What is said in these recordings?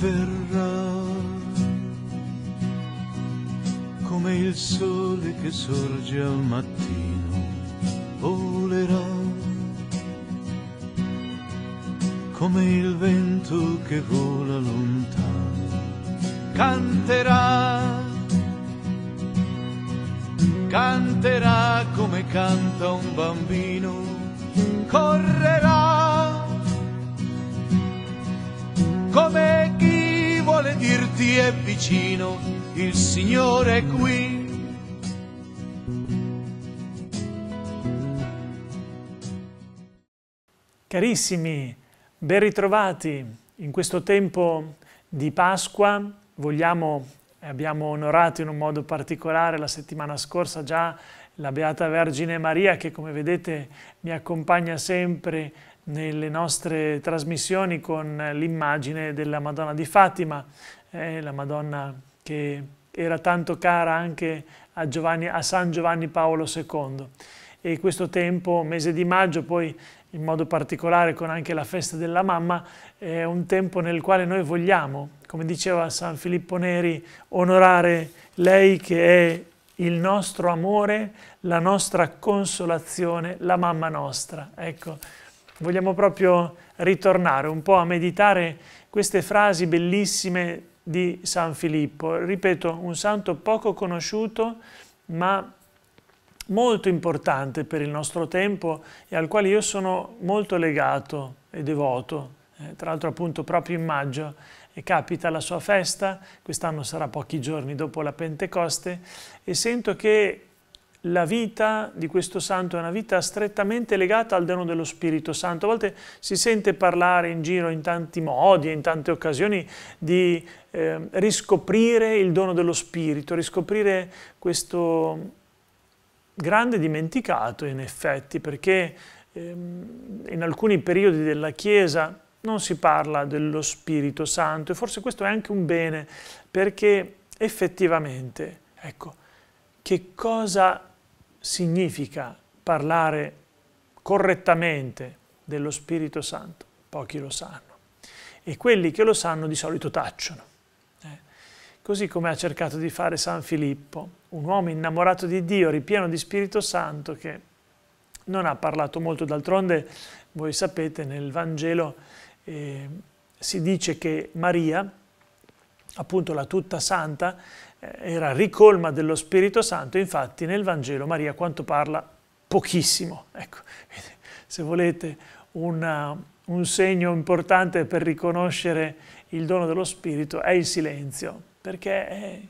verrà come il sole che sorge al mattino vicino, il Signore è qui. Carissimi, ben ritrovati in questo tempo di Pasqua. Vogliamo, abbiamo onorato in un modo particolare la settimana scorsa già la Beata Vergine Maria che come vedete mi accompagna sempre nelle nostre trasmissioni con l'immagine della Madonna di Fatima eh, la Madonna che era tanto cara anche a, Giovanni, a San Giovanni Paolo II. E questo tempo, mese di maggio, poi in modo particolare con anche la festa della mamma, è un tempo nel quale noi vogliamo, come diceva San Filippo Neri, onorare lei che è il nostro amore, la nostra consolazione, la mamma nostra. Ecco, vogliamo proprio ritornare un po' a meditare queste frasi bellissime di San Filippo. Ripeto, un santo poco conosciuto ma molto importante per il nostro tempo e al quale io sono molto legato e devoto. Eh, tra l'altro appunto proprio in maggio eh, capita la sua festa, quest'anno sarà pochi giorni dopo la Pentecoste e sento che la vita di questo santo è una vita strettamente legata al dono dello Spirito Santo. A volte si sente parlare in giro in tanti modi, in tante occasioni, di eh, riscoprire il dono dello Spirito, riscoprire questo grande dimenticato in effetti, perché eh, in alcuni periodi della Chiesa non si parla dello Spirito Santo e forse questo è anche un bene, perché effettivamente, ecco, che cosa significa parlare correttamente dello Spirito Santo? Pochi lo sanno. E quelli che lo sanno di solito tacciono. Eh? Così come ha cercato di fare San Filippo, un uomo innamorato di Dio, ripieno di Spirito Santo, che non ha parlato molto. D'altronde, voi sapete, nel Vangelo eh, si dice che Maria, appunto la tutta santa, eh, era ricolma dello Spirito Santo, infatti nel Vangelo Maria quanto parla pochissimo. Ecco, se volete una, eh, un segno importante per riconoscere il dono dello Spirito è il silenzio, perché è,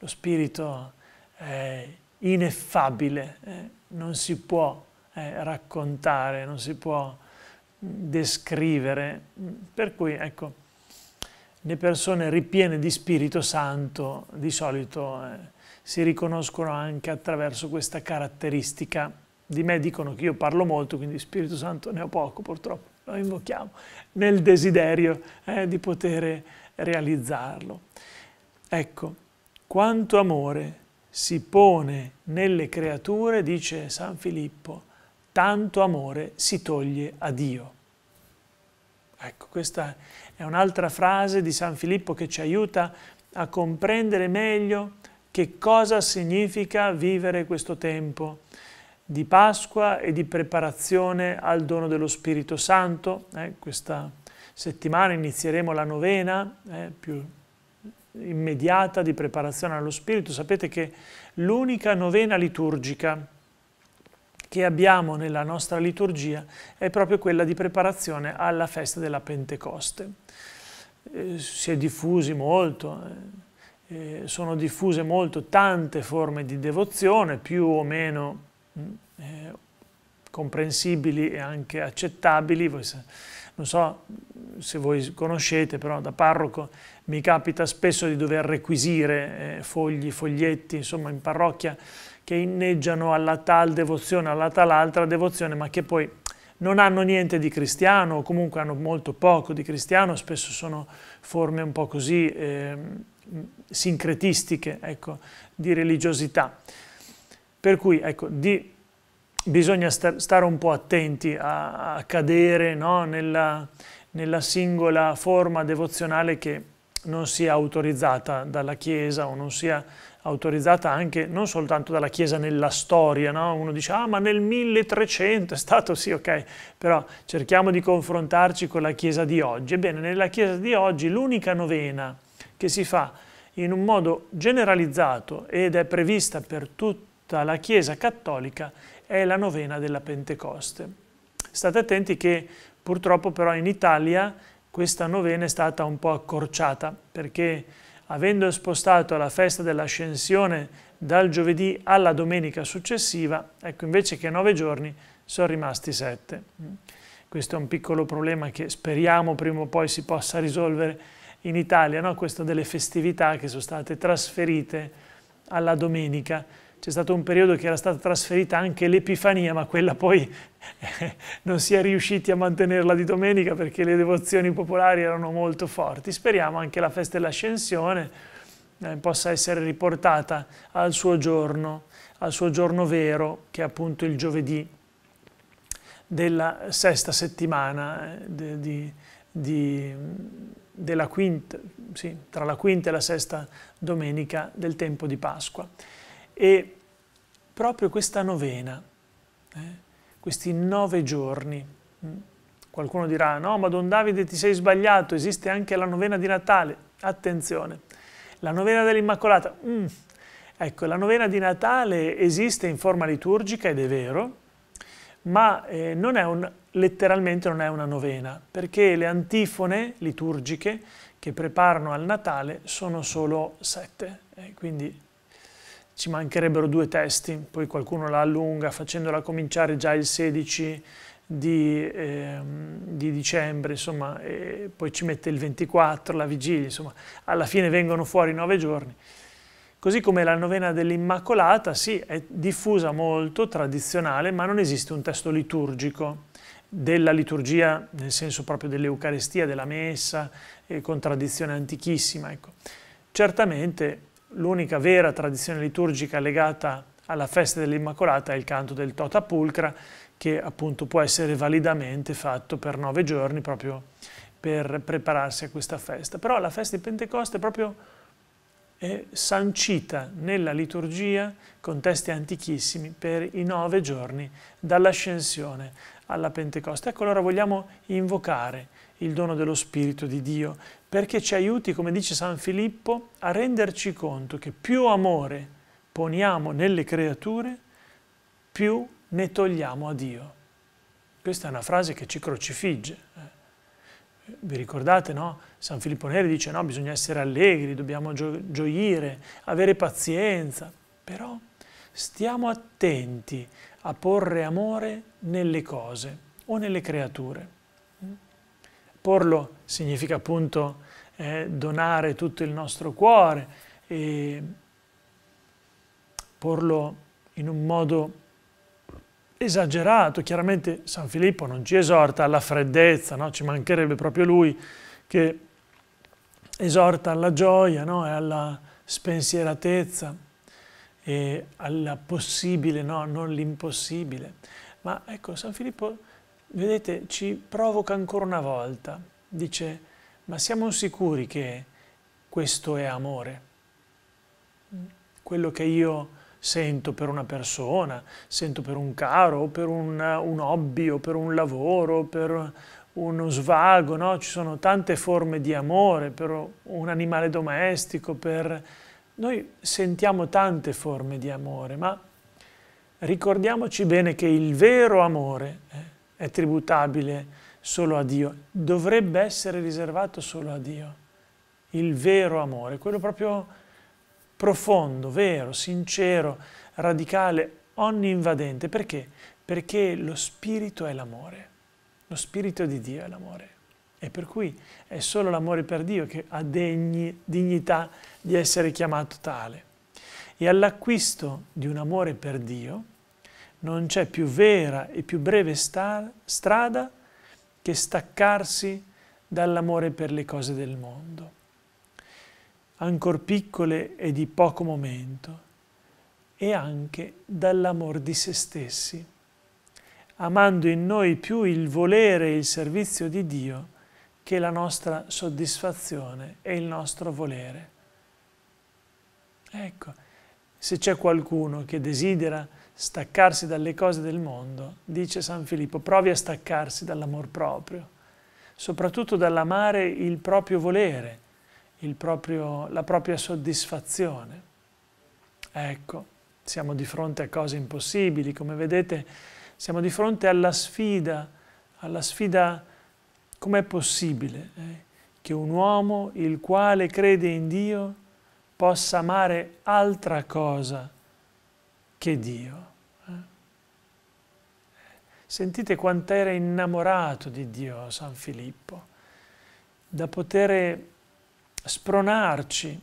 lo Spirito è ineffabile, eh, non si può eh, raccontare, non si può mm, descrivere, mm, per cui ecco, le persone ripiene di Spirito Santo di solito eh, si riconoscono anche attraverso questa caratteristica. Di me dicono che io parlo molto, quindi Spirito Santo ne ho poco purtroppo, lo invochiamo nel desiderio eh, di poter realizzarlo. Ecco, quanto amore si pone nelle creature, dice San Filippo, tanto amore si toglie a Dio. Ecco, questa è è un'altra frase di San Filippo che ci aiuta a comprendere meglio che cosa significa vivere questo tempo di Pasqua e di preparazione al dono dello Spirito Santo. Eh, questa settimana inizieremo la novena eh, più immediata di preparazione allo Spirito. Sapete che l'unica novena liturgica che abbiamo nella nostra liturgia è proprio quella di preparazione alla festa della Pentecoste. Eh, si è diffusi molto, eh, eh sono diffuse molto tante forme di devozione, più o meno mm, eh, comprensibili e anche accettabili. Non so mm, se voi conoscete, però da parroco mi capita spesso di dover requisire eh, fogli, foglietti, insomma in parrocchia che inneggiano alla tal devozione, alla tal altra devozione, ma che poi non hanno niente di cristiano, o comunque hanno molto poco di cristiano, spesso sono forme un po' così eh, sincretistiche, ecco, di religiosità. Per cui, ecco, di, bisogna star, stare un po' attenti a, a cadere no, nella, nella singola forma devozionale che non sia autorizzata dalla Chiesa o non sia autorizzata anche non soltanto dalla Chiesa nella storia, no? uno dice ah ma nel 1300 è stato sì ok, però cerchiamo di confrontarci con la Chiesa di oggi. Ebbene nella Chiesa di oggi l'unica novena che si fa in un modo generalizzato ed è prevista per tutta la Chiesa cattolica è la novena della Pentecoste. State attenti che purtroppo però in Italia questa novena è stata un po' accorciata perché avendo spostato la festa dell'ascensione dal giovedì alla domenica successiva, ecco invece che nove giorni sono rimasti sette. Questo è un piccolo problema che speriamo prima o poi si possa risolvere in Italia, no? questo delle festività che sono state trasferite alla domenica c'è stato un periodo che era stata trasferita anche l'Epifania, ma quella poi non si è riusciti a mantenerla di domenica perché le devozioni popolari erano molto forti. Speriamo anche la festa dell'Ascensione eh, possa essere riportata al suo giorno, al suo giorno vero, che è appunto il giovedì della sesta settimana eh, di, di, di, della quinta, sì, tra la quinta e la sesta domenica del tempo di Pasqua. E proprio questa novena, eh, questi nove giorni, mm, qualcuno dirà no ma Don Davide ti sei sbagliato, esiste anche la novena di Natale, attenzione, la novena dell'Immacolata, mm. ecco la novena di Natale esiste in forma liturgica ed è vero, ma eh, non è un, letteralmente non è una novena, perché le antifone liturgiche che preparano al Natale sono solo sette, eh, quindi ci mancherebbero due testi, poi qualcuno la allunga facendola cominciare già il 16 di, eh, di dicembre, insomma, poi ci mette il 24, la vigilia, insomma, alla fine vengono fuori nove giorni. Così come la novena dell'Immacolata, sì, è diffusa molto, tradizionale, ma non esiste un testo liturgico della liturgia, nel senso proprio dell'Eucarestia, della Messa, eh, con tradizione antichissima. Ecco. Certamente l'unica vera tradizione liturgica legata alla festa dell'Immacolata è il canto del Tota Pulcra, che appunto può essere validamente fatto per nove giorni proprio per prepararsi a questa festa. Però la festa di Pentecoste è proprio eh, sancita nella liturgia con testi antichissimi per i nove giorni dall'ascensione alla Pentecoste. Ecco allora vogliamo invocare il dono dello Spirito di Dio perché ci aiuti, come dice San Filippo, a renderci conto che più amore poniamo nelle creature, più ne togliamo a Dio. Questa è una frase che ci crocifigge. Eh. Vi ricordate, no? San Filippo Neri dice no, bisogna essere allegri, dobbiamo gio gioire, avere pazienza, però stiamo attenti a porre amore nelle cose o nelle creature. Mm? Porlo significa appunto eh, donare tutto il nostro cuore e porlo in un modo esagerato. Chiaramente San Filippo non ci esorta alla freddezza, no? ci mancherebbe proprio lui che esorta alla gioia no? e alla spensieratezza e alla possibile, no? non l'impossibile. Ma ecco, San Filippo, vedete, ci provoca ancora una volta dice, ma siamo sicuri che questo è amore? Quello che io sento per una persona, sento per un caro, o per un, un hobby, o per un lavoro, o per uno svago, no? ci sono tante forme di amore per un animale domestico, per... noi sentiamo tante forme di amore, ma ricordiamoci bene che il vero amore eh, è tributabile solo a Dio, dovrebbe essere riservato solo a Dio, il vero amore, quello proprio profondo, vero, sincero, radicale, onninvadente. Perché? Perché lo spirito è l'amore, lo spirito di Dio è l'amore. E per cui è solo l'amore per Dio che ha degni, dignità di essere chiamato tale. E all'acquisto di un amore per Dio non c'è più vera e più breve strada che staccarsi dall'amore per le cose del mondo, ancor piccole e di poco momento, e anche dall'amor di se stessi, amando in noi più il volere e il servizio di Dio che la nostra soddisfazione e il nostro volere. Ecco, se c'è qualcuno che desidera staccarsi dalle cose del mondo, dice San Filippo, provi a staccarsi dall'amor proprio, soprattutto dall'amare il proprio volere, il proprio, la propria soddisfazione. Ecco, siamo di fronte a cose impossibili, come vedete siamo di fronte alla sfida, alla sfida com'è possibile eh? che un uomo il quale crede in Dio possa amare altra cosa che Dio. Eh? Sentite quant'era innamorato di Dio San Filippo, da poter spronarci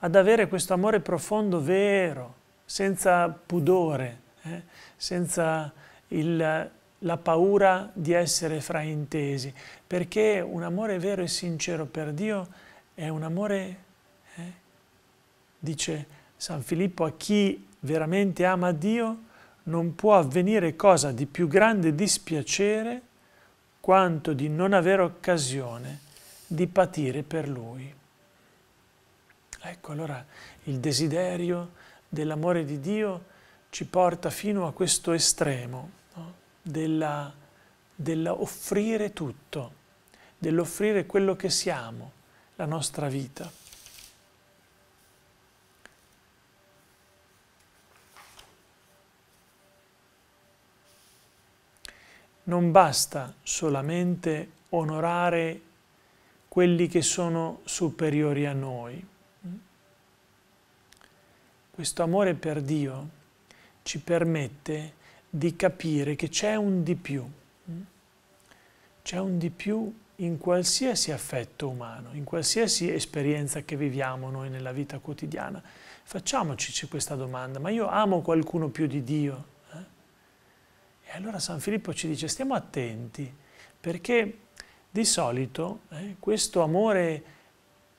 ad avere questo amore profondo, vero, senza pudore, eh? senza il, la paura di essere fraintesi, perché un amore vero e sincero per Dio è un amore, eh? dice San Filippo, a chi veramente ama Dio, non può avvenire cosa di più grande dispiacere quanto di non avere occasione di patire per Lui. Ecco allora il desiderio dell'amore di Dio ci porta fino a questo estremo no? dell'offrire tutto, dell'offrire quello che siamo, la nostra vita. non basta solamente onorare quelli che sono superiori a noi. Questo amore per Dio ci permette di capire che c'è un di più, c'è un di più in qualsiasi affetto umano, in qualsiasi esperienza che viviamo noi nella vita quotidiana. Facciamoci questa domanda, ma io amo qualcuno più di Dio? E allora San Filippo ci dice stiamo attenti perché di solito eh, questo amore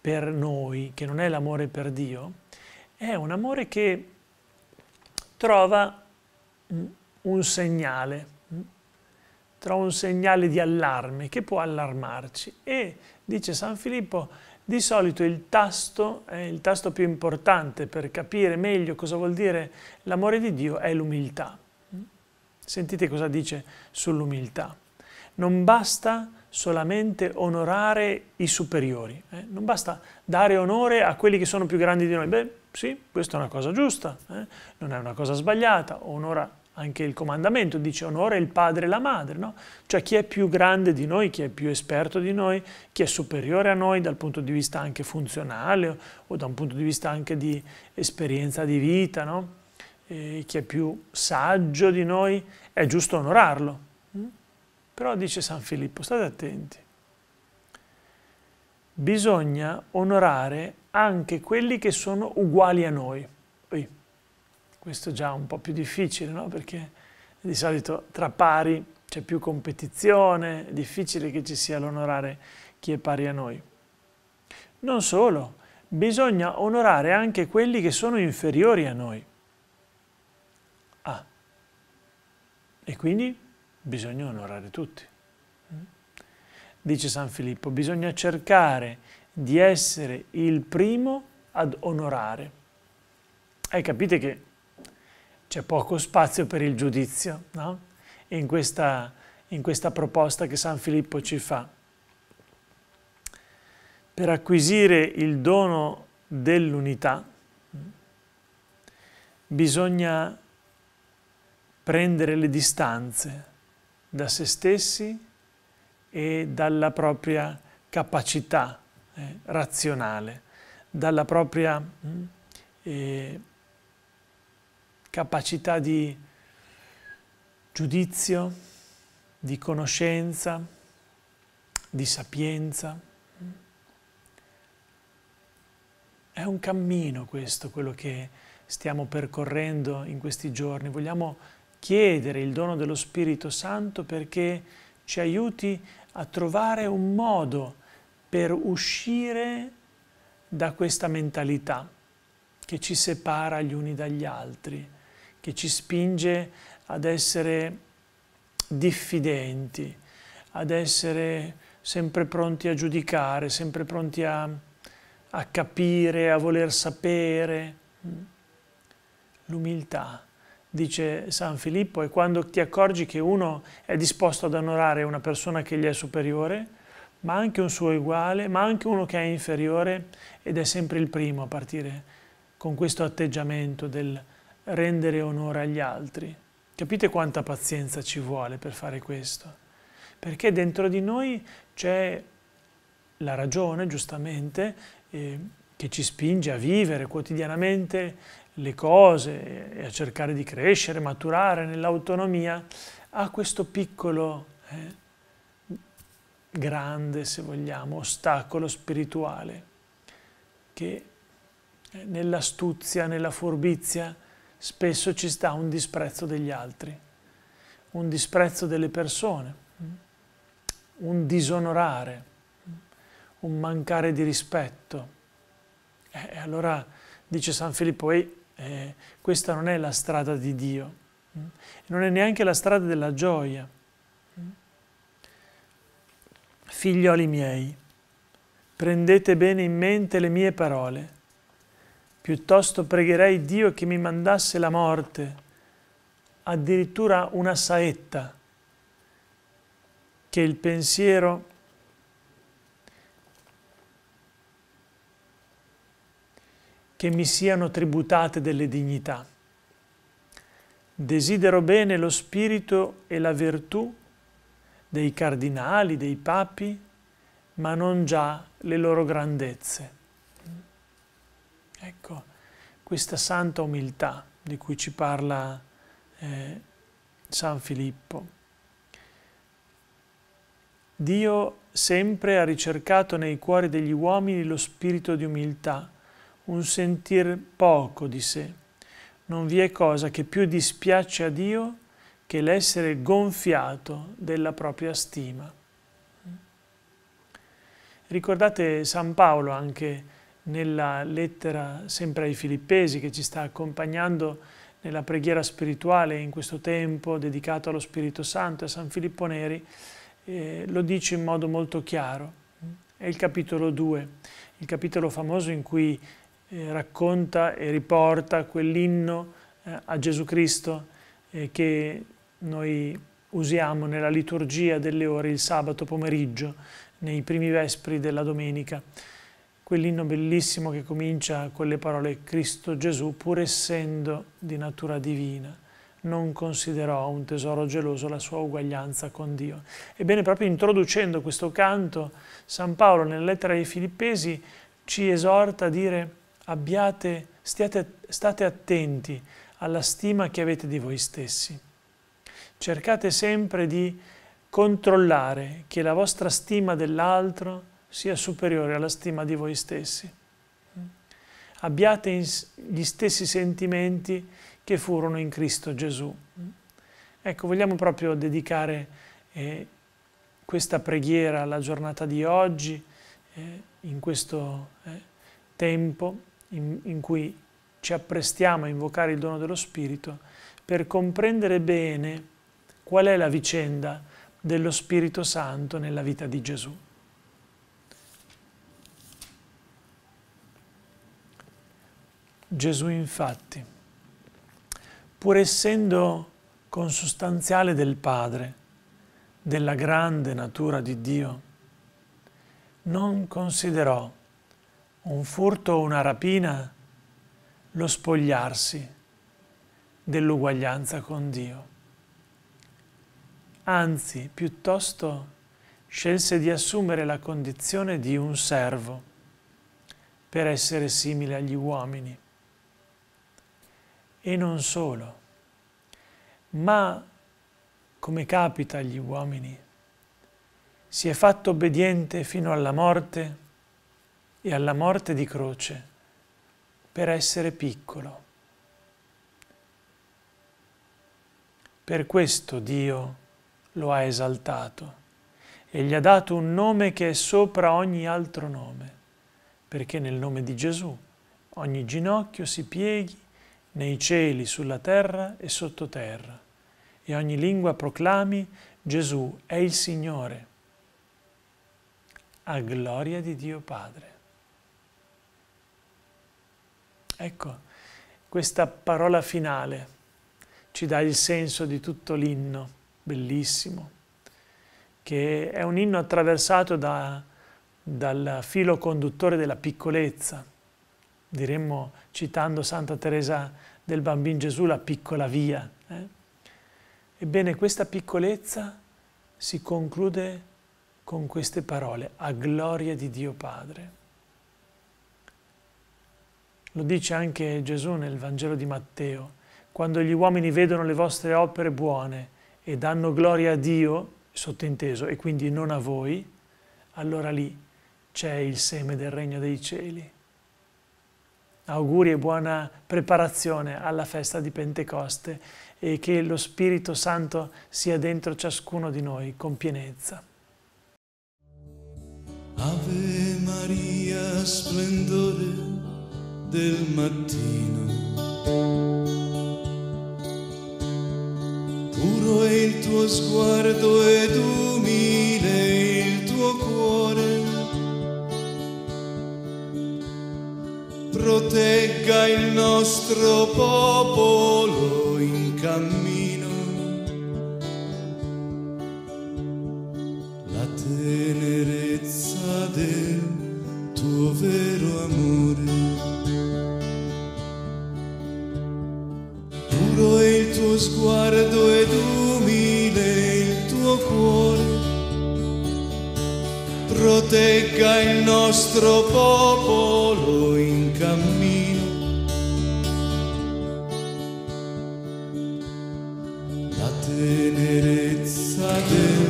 per noi, che non è l'amore per Dio, è un amore che trova un segnale, mm, trova un segnale di allarme che può allarmarci e dice San Filippo di solito il tasto, eh, il tasto più importante per capire meglio cosa vuol dire l'amore di Dio è l'umiltà. Sentite cosa dice sull'umiltà. Non basta solamente onorare i superiori, eh? non basta dare onore a quelli che sono più grandi di noi. Beh, sì, questa è una cosa giusta, eh? non è una cosa sbagliata, onora anche il comandamento, dice onore il padre e la madre, no? cioè chi è più grande di noi, chi è più esperto di noi, chi è superiore a noi dal punto di vista anche funzionale o, da un punto di vista anche di esperienza di vita, no? eh, chi è più saggio di noi, è giusto onorarlo. Mm? Però dice San Filippo, state attenti, bisogna onorare anche quelli che sono uguali a noi. Ui, questo è già un po' più difficile, no? Perché di solito tra pari c'è più competizione, è difficile che ci sia l'onorare chi è pari a noi. Non solo, bisogna onorare anche quelli che sono inferiori a noi. E quindi bisogna onorare tutti. Dice San Filippo, bisogna cercare di essere il primo ad onorare. E capite che c'è poco spazio per il giudizio, no? in, questa, in questa proposta che San Filippo ci fa. Per acquisire il dono dell'unità bisogna prendere le distanze da se stessi e dalla propria capacità eh, razionale, dalla propria mm, eh, capacità di giudizio, di conoscenza, di sapienza. È un cammino questo, quello che stiamo percorrendo in questi giorni. Vogliamo chiedere il dono dello Spirito Santo perché ci aiuti a trovare un modo per uscire da questa mentalità che ci separa gli uni dagli altri, che ci spinge ad essere diffidenti, ad essere sempre pronti a giudicare, sempre pronti a, a capire, a voler sapere. Mm. L'umiltà dice San Filippo, è quando ti accorgi che uno è disposto ad onorare una persona che gli è superiore, ma anche un suo uguale, ma anche uno che è inferiore ed è sempre il primo a partire con questo atteggiamento del rendere onore agli altri. Capite quanta pazienza ci vuole per fare questo? Perché dentro di noi c'è la ragione, giustamente, eh, che ci spinge a vivere quotidianamente le cose e a cercare di crescere, maturare nell'autonomia, ha questo piccolo, eh, grande se vogliamo, ostacolo spirituale che eh, nell'astuzia, nella furbizia spesso ci sta un disprezzo degli altri, un disprezzo delle persone, un disonorare, un mancare di rispetto. Eh, e allora dice San Filippo, ehi, eh, questa non è la strada di Dio, mm? non è neanche la strada della gioia. Mm? Figlioli miei, prendete bene in mente le mie parole. Piuttosto pregherei Dio che mi mandasse la morte, addirittura una saetta, che il pensiero che mi siano tributate delle dignità. Desidero bene lo spirito e la virtù dei cardinali, dei papi, ma non già le loro grandezze. Ecco, questa santa umiltà di cui ci parla eh, San Filippo. Dio sempre ha ricercato nei cuori degli uomini lo spirito di umiltà, un sentir poco di sé. Non vi è cosa che più dispiace a Dio che l'essere gonfiato della propria stima. Ricordate San Paolo anche nella lettera sempre ai Filippesi che ci sta accompagnando nella preghiera spirituale in questo tempo dedicato allo Spirito Santo e a San Filippo Neri, eh, lo dice in modo molto chiaro. È il capitolo 2, il capitolo famoso in cui eh, racconta e riporta quell'inno eh, a Gesù Cristo eh, che noi usiamo nella liturgia delle ore il sabato pomeriggio, nei primi vespri della domenica. Quell'inno bellissimo che comincia con le parole Cristo Gesù, pur essendo di natura divina, non considerò un tesoro geloso la sua uguaglianza con Dio. Ebbene, proprio introducendo questo canto, San Paolo nella lettera ai Filippesi ci esorta a dire abbiate, stiate, state attenti alla stima che avete di voi stessi. Cercate sempre di controllare che la vostra stima dell'altro sia superiore alla stima di voi stessi. Abbiate gli stessi sentimenti che furono in Cristo Gesù. Ecco, vogliamo proprio dedicare eh, questa preghiera alla giornata di oggi, eh, in questo eh, tempo, in, in cui ci apprestiamo a invocare il dono dello Spirito per comprendere bene qual è la vicenda dello Spirito Santo nella vita di Gesù. Gesù infatti, pur essendo consustanziale del Padre, della grande natura di Dio, non considerò un furto o una rapina, lo spogliarsi dell'uguaglianza con Dio. Anzi, piuttosto scelse di assumere la condizione di un servo per essere simile agli uomini. E non solo, ma come capita agli uomini, si è fatto obbediente fino alla morte e alla morte di croce per essere piccolo. Per questo Dio lo ha esaltato e gli ha dato un nome che è sopra ogni altro nome, perché nel nome di Gesù ogni ginocchio si pieghi nei cieli, sulla terra e sottoterra, e ogni lingua proclami Gesù è il Signore, a gloria di Dio Padre. Ecco, questa parola finale ci dà il senso di tutto l'inno, bellissimo, che è un inno attraversato da, dal filo conduttore della piccolezza, diremmo citando Santa Teresa del Bambin Gesù, la piccola via. Eh? Ebbene, questa piccolezza si conclude con queste parole, a gloria di Dio Padre. Lo dice anche Gesù nel Vangelo di Matteo. Quando gli uomini vedono le vostre opere buone e danno gloria a Dio, sottinteso, e quindi non a voi, allora lì c'è il seme del regno dei cieli. Auguri e buona preparazione alla festa di Pentecoste e che lo Spirito Santo sia dentro ciascuno di noi con pienezza. Ave Maria, splendore del mattino. Puro è il tuo sguardo ed umile il tuo cuore. Protegga il nostro popolo in cammino. sguardo ed umile il tuo cuore protegga il nostro popolo in cammino. La tenerezza del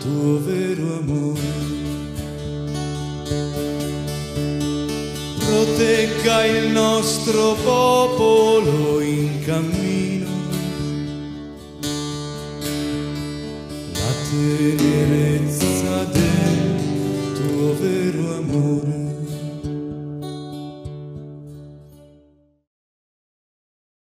tuo vero amore. Protegga il nostro popolo in cammino.